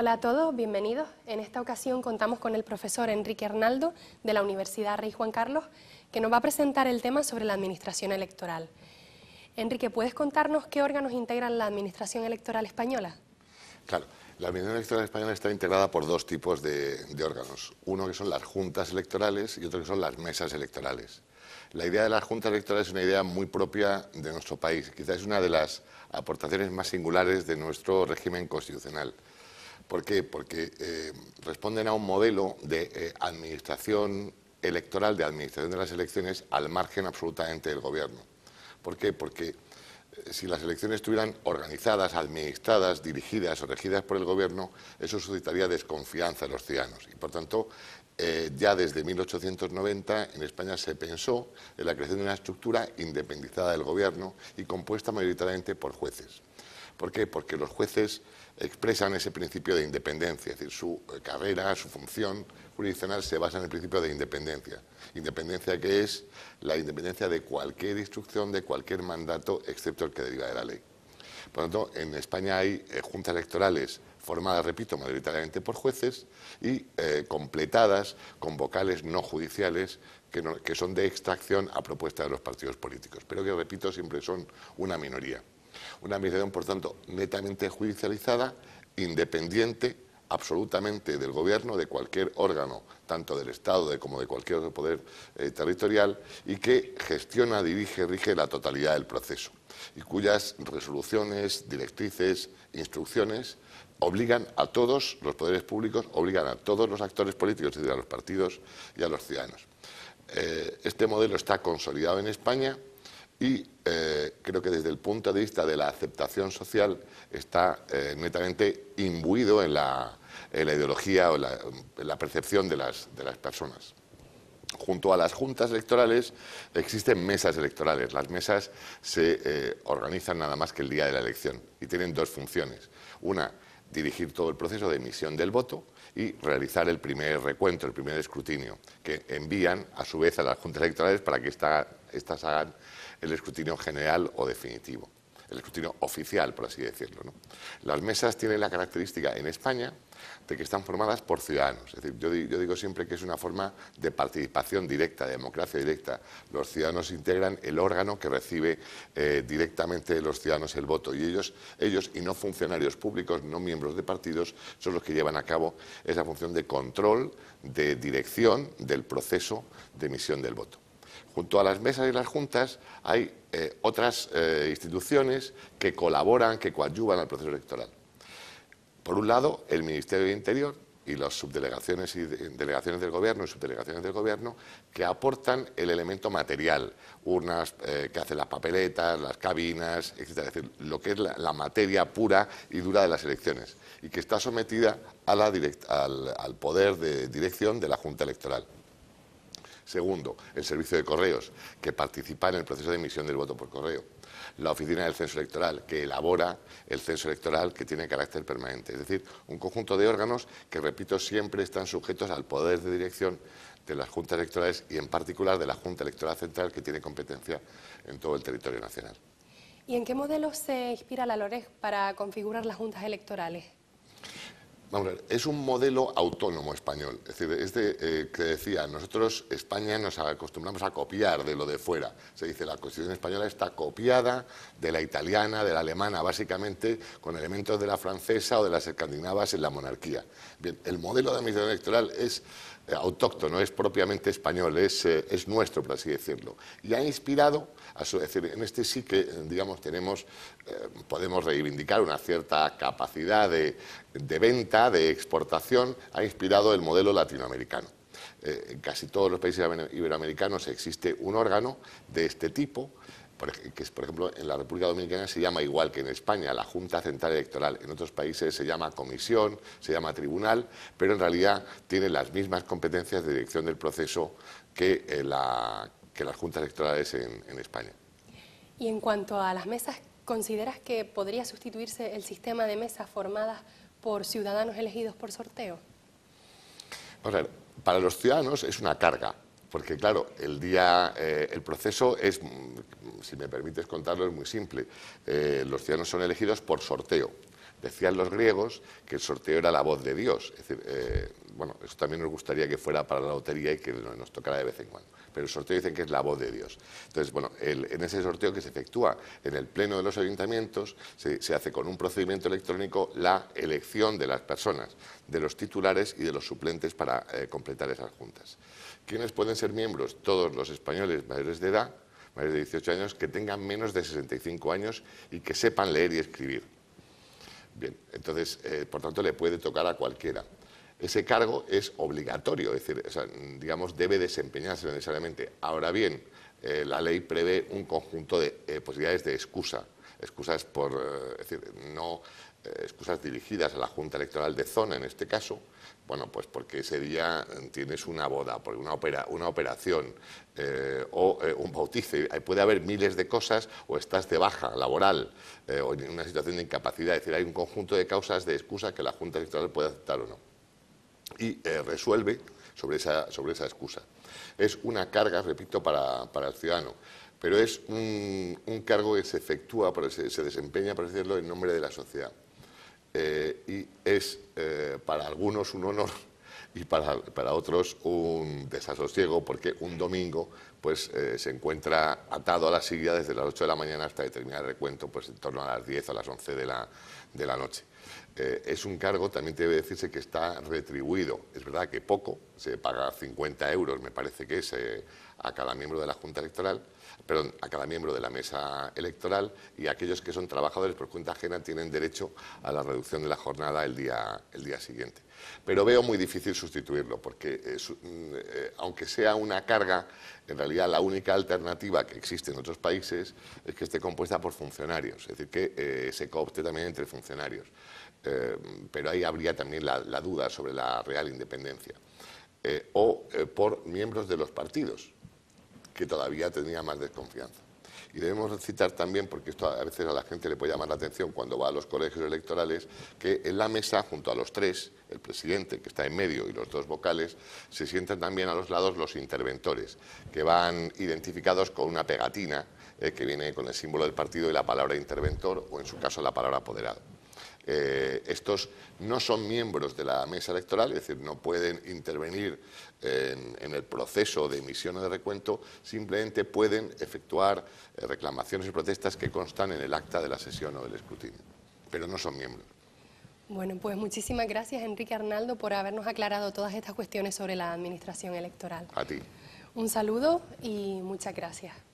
Hola a todos, bienvenidos. En esta ocasión contamos con el profesor Enrique Arnaldo de la Universidad Rey Juan Carlos, que nos va a presentar el tema sobre la administración electoral. Enrique, ¿puedes contarnos qué órganos integran la administración electoral española? Claro, la administración electoral española está integrada por dos tipos de, de órganos. Uno que son las juntas electorales y otro que son las mesas electorales. La idea de las juntas electorales es una idea muy propia de nuestro país, quizás es una de las aportaciones más singulares de nuestro régimen constitucional. ¿Por qué? Porque eh, responden a un modelo de eh, administración electoral, de administración de las elecciones, al margen absolutamente del gobierno. ¿Por qué? Porque eh, si las elecciones estuvieran organizadas, administradas, dirigidas o regidas por el gobierno, eso suscitaría desconfianza en los ciudadanos. Y por tanto, ya desde 1890 en España se pensó en la creación de una estructura independizada del gobierno y compuesta mayoritariamente por jueces. ¿Por qué? Porque los jueces expresan ese principio de independencia, es decir, su eh, carrera, su función jurisdiccional se basa en el principio de independencia. Independencia que es la independencia de cualquier instrucción, de cualquier mandato, excepto el que deriva de la ley. Por lo tanto, en España hay eh, juntas electorales formadas, repito, mayoritariamente por jueces y eh, completadas con vocales no judiciales que, que son de extracción a propuesta de los partidos políticos, pero que, repito, siempre son una minoría. Una administración, por tanto, netamente judicializada, independiente absolutamente del gobierno, de cualquier órgano, tanto del Estado como de cualquier otro poder eh, territorial, y que gestiona, dirige, rige la totalidad del proceso, y cuyas resoluciones, directrices, instrucciones obligan a todos los poderes públicos, obligan a todos los actores políticos, es decir, a los partidos y a los ciudadanos. Eh, este modelo está consolidado en España y eh, creo que desde el punto de vista de la aceptación social está eh, netamente imbuido en la, ideología o la, en la percepción de las, de las personas. Junto a las juntas electorales existen mesas electorales. Las mesas se eh, organizan nada más que el día de la elección y tienen dos funciones. Una, dirigir todo el proceso de emisión del voto y realizar el primer recuento, el primer escrutinio, que envían a su vez a las juntas electorales para que esta, estas hagan el escrutinio general o definitivo, el escrutinio oficial, por así decirlo. Las mesas tienen la característica en España de que están formadas por ciudadanos. Es decir, yo, digo siempre que es una forma de participación directa, de democracia directa. Los ciudadanos integran el órgano que recibe eh, directamente de los ciudadanos el voto y ellos, ellos, y no funcionarios públicos, no miembros de partidos, son los que llevan a cabo esa función de control, de dirección del proceso de emisión del voto junto a las mesas y las juntas hay eh, otras eh, instituciones que colaboran, que coadyuvan al proceso electoral. Por un lado, el Ministerio del Interior y las subdelegaciones y delegaciones del Gobierno y subdelegaciones del Gobierno que aportan el elemento material, urnas eh, que hacen las papeletas, las cabinas, etc. Es decir, lo que es la, materia pura y dura de las elecciones y que está sometida al poder de dirección de la Junta Electoral. Segundo, el servicio de correos, que participa en el proceso de emisión del voto por correo. La oficina del censo electoral, que elabora el censo electoral que tiene carácter permanente. Es decir, un conjunto de órganos que, repito, siempre están sujetos al poder de dirección de las juntas electorales y, en particular, de la Junta Electoral Central, que tiene competencia en todo el territorio nacional. ¿Y en qué modelo se inspira la LOREG para configurar las juntas electorales? vamos a ver, es un modelo autónomo español. Es decir, este que decía, nosotros España nos acostumbramos a copiar de lo de fuera. Se dice, la Constitución española está copiada de la italiana, de la alemana, básicamente con elementos de la francesa o de las escandinavas en la monarquía. Bien, el modelo de administración electoral es eh, autóctono, es propiamente español, eh, es, nuestro, por así decirlo. Y ha inspirado, es decir, en este sí que, digamos, tenemos, podemos reivindicar una cierta capacidad de de venta, de exportación, ha inspirado el modelo latinoamericano. Eh, en casi todos los países iberoamericanos existe un órgano de este tipo, que es, por ejemplo, en la República Dominicana se llama igual que en España, la Junta Central Electoral. En otros países se llama comisión, se llama tribunal, pero en realidad tiene las mismas competencias de dirección del proceso que, eh, que las juntas electorales en, en España. Y en cuanto a las mesas, ¿consideras que podría sustituirse el sistema de mesas formadas por ciudadanos elegidos por sorteo? para los ciudadanos es una carga, porque claro, el día, eh, el proceso es, mm, si me permites contarlo, es muy simple. Eh, los ciudadanos son elegidos por sorteo. Decían los griegos que el sorteo era la voz de Dios. Es eh, bueno, eso también nos gustaría que fuera para la lotería y que nos tocara de vez en cuando. Pero el sorteo dicen que es la voz de Dios. Entonces, bueno, en ese sorteo que se efectúa en el Pleno de los Ayuntamientos, se, hace con un procedimiento electrónico la elección de las personas, de los titulares y de los suplentes para eh, completar esas juntas. ¿Quiénes pueden ser miembros? Todos los españoles mayores de edad, mayores de 18 años, que tengan menos de 65 años y que sepan leer y escribir. Bien, entonces, eh, por tanto, le puede tocar a cualquiera ese cargo es obligatorio, es decir, digamos, debe desempeñarse necesariamente. Ahora bien, eh, la ley prevé un conjunto de eh, posibilidades de excusa, excusas por, eh, decir, no excusas dirigidas a la Junta Electoral de Zona en este caso, bueno, pues porque ese día tienes una boda, una, una operación o un bautizo. Puede haber miles de cosas o estás de baja laboral o en una situación de incapacidad. Es decir, hay un conjunto de causas, de excusa que la Junta Electoral puede aceptar o no y eh, resuelve sobre esa, sobre esa excusa. Es una carga, repito, para, el ciudadano, pero es un, cargo que se efectúa, se, desempeña, por decirlo, en nombre de la sociedad. Eh, y es eh, para algunos un honor y para, otros un desasosiego porque un domingo pues se encuentra atado a la silla desde las 8 de la mañana hasta determinar el recuento pues en torno a las 10 o las 11 de de la noche. Eh, es un cargo, también debe decirse que está retribuido. Es verdad que poco, se paga 50 euros, me parece que es, eh, a cada miembro de la Junta Electoral, perdón, a cada miembro de la mesa electoral y aquellos que son trabajadores por cuenta ajena tienen derecho a la reducción de la jornada el día, siguiente. Pero veo muy difícil sustituirlo porque, eh, mm, aunque sea una carga, en realidad la única alternativa que existe en otros países es que esté compuesta por funcionarios, es decir, que se coopte también entre funcionarios. Eh, pero ahí habría también la, duda sobre la real independencia, eh, o eh, por miembros de los partidos, que todavía tenía más desconfianza. Y debemos citar también, porque esto a veces a la gente le puede llamar la atención cuando va a los colegios electorales, que en la mesa, junto a los tres, el presidente que está en medio y los dos vocales, se sientan también a los lados los interventores, que van identificados con una pegatina que viene con el símbolo del partido y la palabra interventor o en su caso la palabra apoderado. Eh, estos no son miembros de la mesa electoral, es decir, no pueden intervenir en, el proceso de emisión o de recuento, simplemente pueden efectuar eh, reclamaciones y protestas que constan en el acta de la sesión o del escrutinio, pero no son miembros. Bueno, pues muchísimas gracias Enrique Arnaldo por habernos aclarado todas estas cuestiones sobre la administración electoral. A ti. Un saludo y muchas gracias.